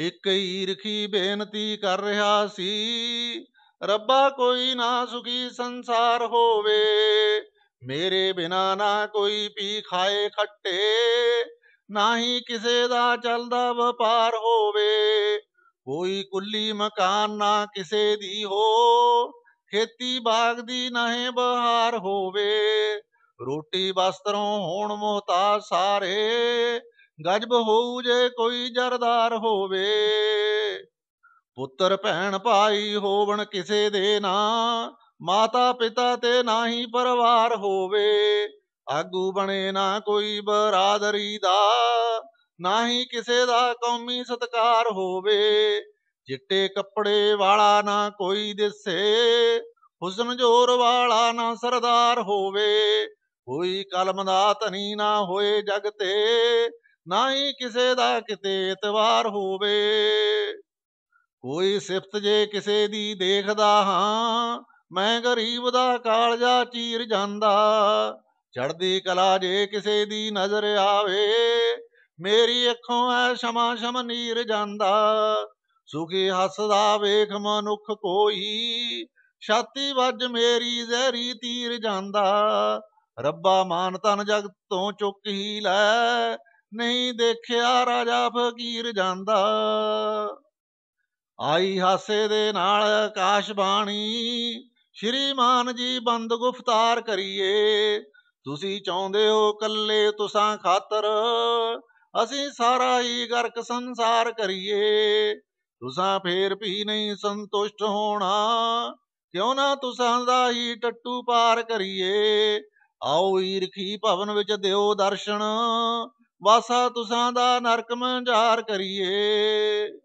ਇੱਕ ਈਰਖੀ ਬੇਨਤੀ ਕਰ ਰਿਹਾ ਸੀ ਰੱਬਾ ਕੋਈ ਨਾ ਸੁਖੀ ਸੰਸਾਰ ਹੋਵੇ ਮੇਰੇ ਬਿਨਾ ਨਾ ਕੋਈ ਪੀ ਖਾਏ ਖੱਟੇ ਨਾ ਹੀ ਕਿਸੇ ਦਾ ਚੱਲਦਾ ਵਪਾਰ ਹੋਵੇ ਕੋਈ ਕੁੱਲੀ ਮਕਾਨ ਨਾ ਕਿਸੇ ਦੀ ਹੋ ਖੇਤੀ ਬਾਗ ਦੀ ਨਾਹੀਂ ਬਹਾਰ ਹੋਵੇ ਰੋਟੀ ਵਸਤਰੋਂ ਹੋਣ ਮੋਹਤਾ ਸਾਰੇ ਗਜਬ ਹੋਊ ਜੇ ਕੋਈ ਜਰਦਾਰ ਹੋਵੇ ਪੁੱਤਰ ਭੈਣ ਭਾਈ ਹੋਵਣ ਕਿਸੇ ਦੇ ਨਾ ਮਾਤਾ ਪਿਤਾ ਤੇ ਨਾਹੀ ਪਰਿਵਾਰ ਹੋਵੇ ਆਗੂ ਬਣੇ ਨਾ ਕੋਈ ਬਰਾਦਰੀ ਦਾ ਨਾਹੀ ਕਿਸੇ ਦਾ ਕੌਮੀ ਸਤਕਾਰ ਹੋਵੇ ਚਿੱਟੇ ਕੱਪੜੇ ਵਾਲਾ ਨਾ ਕੋਈ ਦਿਸੇ ਹੁਸਨ ਜੋਰ ਵਾਲਾ ਨਾ ਸਰਦਾਰ ਹੋਵੇ ਕੋਈ ਕਲਮ ਦਾ ਧਨੀ ਨਾ ਹੋਏ ਜਗ ਤੇ ਨਾ ਹੀ ਕਿਸੇ ਦਾ ਕਿਤੇ ਇਤਵਾਰ ਹੋਵੇ ਕੋਈ ਸਿਫਤ ਜੇ ਕਿਸੇ ਦੀ ਦੇਖਦਾ ਹਾਂ ਮੈਂ ਗਰੀਬ ਦਾ ਕਾਲਜਾ ਚੀਰ ਜਾਂਦਾ ਚੜਦੀ ਕਲਾ ਜੇ ਕਿਸੇ ਦੀ ਨਜ਼ਰ ਆਵੇ ਮੇਰੀ ਅੱਖੋਂ ਐ ਸ਼ਮਾ ਸ਼ਮ ਨੀਰ ਜਾਂਦਾ ਸੁਖੀ ਹੱਸਦਾ ਵੇਖ ਮਨੁੱਖ ਕੋਈ ਛਾਤੀ ਵੱਜ ਮੇਰੀ ਜ਼ਹਿਰੀ ਤੀਰ ਜਾਂਦਾ ਰੱਬਾ ਮਾਨ ਤਨ ਜਗ ਤੋਂ ਚੁੱਕ ਹੀ ਲੈ ਨਹੀਂ ਦੇਖਿਆ ਰਾਜਾ ਫਕੀਰ ਜਾਂਦਾ ਆਈ ਹਾਸੇ ਦੇ ਨਾਲ ਆਕਾਸ਼ ਬਾਣੀ ਸ਼੍ਰੀਮਾਨ ਜੀ ਬੰਦ ਗੁਫਤਾਰ ਕਰੀਏ ਤੁਸੀਂ ਚਾਹੁੰਦੇ ਹੋ ਕੱਲੇ ਤੁਸਾਂ ਖਾਤਰ ਅਸੀਂ ਸਾਰਾ ਹੀ ਗਰਕ ਸੰਸਾਰ ਕਰੀਏ ਤੁਸਾਂ ਫੇਰ ਵੀ ਨਹੀਂ ਸੰਤੁਸ਼ਟ ਹੋਣਾ ਕਿਉਂ ਨਾ ਤੁਸਾਂ ਦਾ ਹੀ ਟੱਟੂ ਪਾਰ ਕਰੀਏ ਆਓ ਈਰਖੀ ਭਵਨ ਵਿੱਚ ਦਿਓ ਦਰਸ਼ਨ ਵਾਸਾ ਤੁਸਾਂ ਦਾ ਨਰਕ ਮੰਝਾਰ ਕਰੀਏ